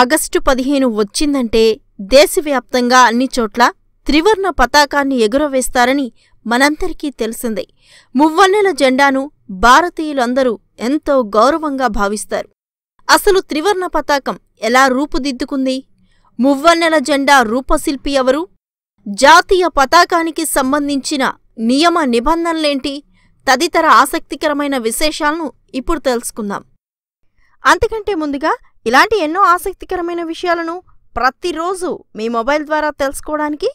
August పదిహేను వచ్చిందంటే దేశవ్యాప్తంగా అన్ని చోట్ల త్రివర్ణ పతాకాన్ని ఎగురవేస్తారని మనందరికీ తెలిసిందే మువ్వన్నెల జెండాను భారతీయులందరూ ఎంతో గౌరవంగా భావిస్తారు అసలు త్రివర్ణ పతాకం ఎలా రూపుదిద్దుకుంది మువ్వన్నెల జెండా రూపశిల్పి ఎవరు జాతీయ పతాకానికి సంబంధించిన నియమ నిబంధనలేంటి తదితర ఆసక్తికరమైన విశేషాలను ఇప్పుడు తెలుసుకుందాం అంతకంటే ముందుగా ఇలాంటి ఎన్నో ఆసక్తికరమైన విషయాలను ప్రతిరోజు మీ మొబైల్ ద్వారా తెలుసుకోవడానికి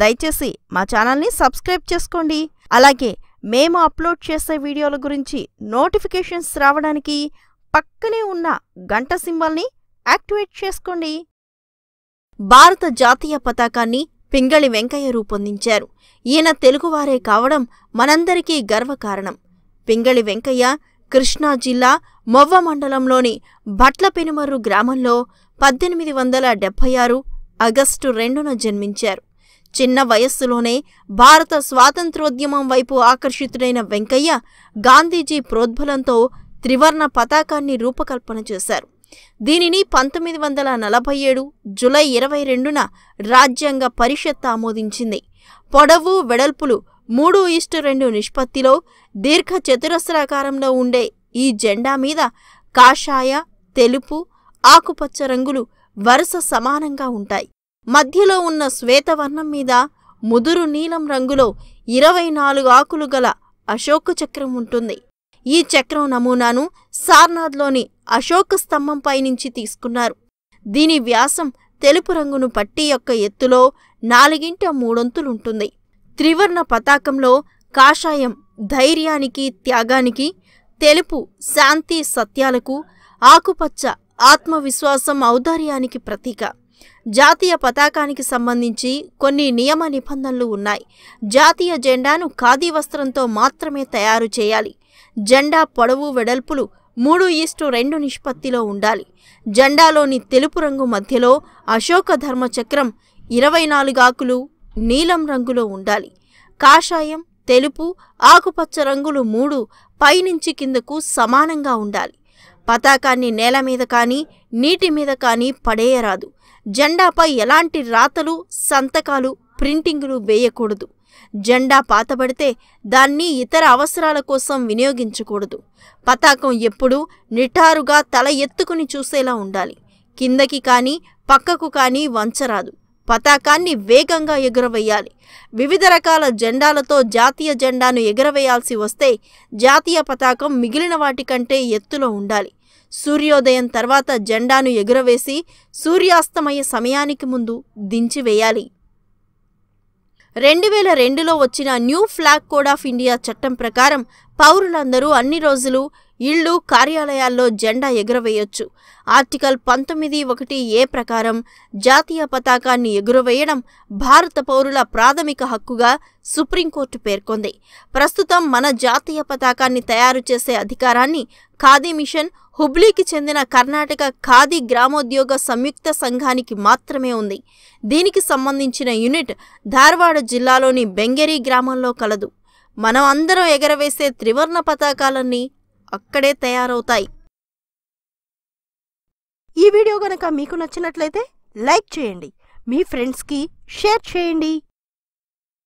దయచేసి మా ఛానల్ని సబ్స్క్రైబ్ చేసుకోండి అలాగే మేము అప్లోడ్ చేసే వీడియోల గురించి నోటిఫికేషన్స్ రావడానికి పక్కనే ఉన్న గంట సింబల్ని యాక్టివేట్ చేసుకోండి భారత జాతీయ పతాకాన్ని పింగళి వెంకయ్య రూపొందించారు ఈయన తెలుగువారే కావడం మనందరికీ గర్వకారణం పింగళి వెంకయ్య కృష్ణా జిల్లా మొవ్వ మండలంలోని భట్ల గ్రామంలో పద్దెనిమిది వందల డెబ్బై ఆరు ఆగస్టు రెండున జన్మించారు చిన్న వయస్సులోనే భారత స్వాతంత్రోద్యమం వైపు ఆకర్షితుడైన వెంకయ్య గాంధీజీ ప్రోద్బలంతో త్రివర్ణ పతాకాన్ని రూపకల్పన చేశారు దీనిని పంతొమ్మిది వందల నలభై ఏడు జులై ఇరవై రెండున రాజ్యాంగ పరిషత్ ఆమోదించింది పొడవు వెడల్పులు మూడు ఈస్ట్ రెండు నిష్పత్తిలో దీర్ఘ చతురస్రాకారంలో ఉండే ఈ జెండా మీద కాషాయ తెలుపు ఆకుపచ్చ రంగులు వరుస సమానంగా ఉంటాయి మధ్యలో ఉన్న శ్వేతవర్ణం మీద ముదురు నీలం రంగులో ఇరవై నాలుగు ఆకులు గల అశోక చక్రం ఉంటుంది ఈ చక్రం నమూనాను సార్నాథ్లోని అశోక స్తంభంపై నుంచి తీసుకున్నారు దీని వ్యాసం తెలుపు రంగును పట్టి యొక్క ఎత్తులో నాలుగింట మూడొంతులుంటుంది త్రివర్ణ పతాకంలో కాషాయం ధైర్యానికి త్యాగానికి తెలుపు శాంతి సత్యాలకు ఆకుపచ్చ ఆత్మవిశ్వాసం ఔదార్యానికి ప్రతీక జాతీయ పతాకానికి సంబంధించి కొన్ని నియమ నిబంధనలు ఉన్నాయి జాతీయ జెండాను ఖాదీ వస్త్రంతో మాత్రమే తయారు చేయాలి జెండా పొడవు వెడల్పులు మూడు ఈస్టు రెండు నిష్పత్తిలో ఉండాలి జెండాలోని తెలుపు రంగు మధ్యలో అశోక ధర్మ చక్రం ఇరవై నాలుగు ఆకులు నీలం రంగులో ఉండాలి కాషాయం తెలుపు ఆకుపచ్చ రంగులు మూడు పైనుంచి కిందకు సమానంగా ఉండాలి పతాకాన్ని నేల మీద కానీ నీటి మీద కానీ పడేయరాదు జెండాపై ఎలాంటి రాతలు సంతకాలు ప్రింటింగులు వేయకూడదు జెండా పాతబడితే దాన్ని ఇతర అవసరాల కోసం వినియోగించకూడదు పతాకం ఎప్పుడూ నిఠారుగా తల ఎత్తుకుని చూసేలా ఉండాలి కిందకి కానీ పక్కకు కానీ వంచరాదు పతాకాన్ని వేగంగా ఎగురవేయాలి వివిధ రకాల జెండాలతో జాతీయ జెండాను ఎగురవేయాల్సి వస్తే జాతీయ పతాకం మిగిలిన వాటికంటే ఎత్తులో ఉండాలి సూర్యోదయం తర్వాత జెండాను ఎగురవేసి సూర్యాస్తమయ సమయానికి ముందు దించివేయాలి రెండు వేల రెండులో వచ్చిన new flag code of India చట్టం ప్రకారం పౌరులందరూ అన్ని రోజులు ఇళ్లు కార్యాలయాల్లో జెండా ఎగురవేయొచ్చు ఆర్టికల్ పంతొమ్మిది ఒకటి ఏ ప్రకారం జాతీయ పతాకాన్ని ఎగురవేయడం భారత పౌరుల ప్రాథమిక హక్కుగా సుప్రీంకోర్టు పేర్కొంది ప్రస్తుతం మన జాతీయ పతాకాన్ని తయారు చేసే అధికారాన్ని ఖాదీ మిషన్ హుబ్లీకి చెందిన కర్ణాటక ఖాదీ గ్రామోద్యోగ సంయుక్త సంఘానికి మాత్రమే ఉంది దీనికి సంబంధించిన యూనిట్ ధార్వాడ జిల్లాలోని బెంగెరీ గ్రామంలో కలదు మనం అందరం ఎగరవేసే త్రివర్ణ పతాకాలన్నీ అక్కడే తయారవుతాయి ఈ వీడియో గనక మీకు నచ్చినట్లయితే లైక్ చేయండి మీ ఫ్రెండ్స్కి షేర్ చేయండి